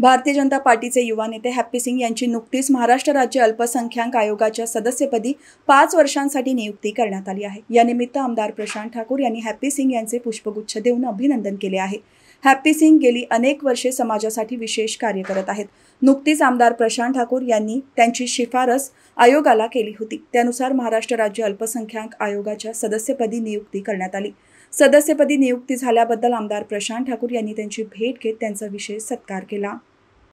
भारतीय जनता पार्टीचे युवा नेते हॅप्पी सिंग यांची नुकतीच महाराष्ट्र राज्य अल्पसंख्याक आयोगाच्या सदस्यपदी पाच वर्षांसाठी नियुक्ती करण्यात आली आहे यानिमित्त आमदार प्रशांत ठाकूर यांनी हॅप्पी सिंग यांचे पुष्पगुच्छ देऊन अभिनंदन केले आहे हॅप्पी सिंग गेली अनेक वर्षे समाजासाठी विशेष कार्य करत आहेत नुकतीच आमदार प्रशांत ठाकूर यांनी त्यांची शिफारस आयोगाला केली होती त्यानुसार महाराष्ट्र राज्य अल्पसंख्याक आयोगाच्या सदस्यपदी नियुक्ती करण्यात आली सदस्यपदी नियुक्ती झाल्याबद्दल आमदार प्रशांत ठाकूर यांनी त्यांची भेट घेत त्यांचा विशेष सत्कार केला